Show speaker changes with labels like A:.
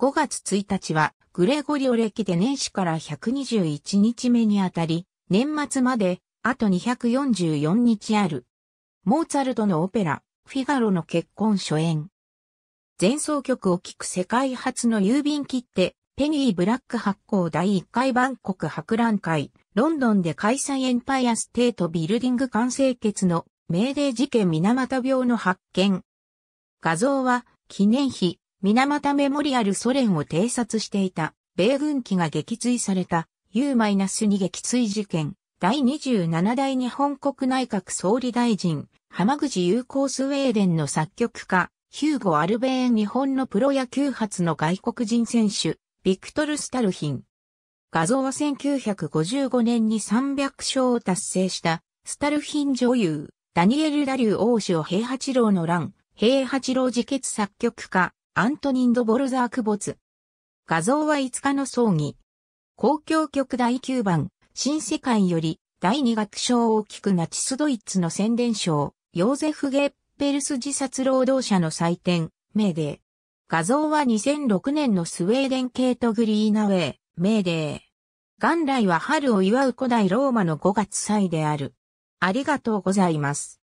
A: 5月1日はグレゴリオ歴で年始から121日目にあたり、年末まであと244日ある。モーツァルトのオペラ、フィガロの結婚初演。前奏曲を聴く世界初の郵便切手、ペニー・ブラック発行第1回万国博覧会、ロンドンで開催エンパイアステートビルディング完成決の命令事件水俣病の発見。画像は記念碑水俣メモリアルソ連を偵察していた米軍機が撃墜された U-2 撃墜事件第27代日本国内閣総理大臣浜口友好スウェーデンの作曲家ヒューゴ・アルベーン日本のプロ野球発の外国人選手ビクトル・スタルヒン画像は1955年に300勝を達成したスタルヒン女優ダニエル・ダリュー王子を平八郎の乱平八郎自決作曲家アントニン・ド・ボルザーク没。画像は5日の葬儀。公共局第9番、新世界より、第2楽章大きくナチスドイツの宣伝賞、ヨーゼフ・ゲッペルス自殺労働者の祭典、メーデー。画像は2006年のスウェーデン系とグリーナウェイ、メーデー。元来は春を祝う古代ローマの5月祭である。ありがとうございます。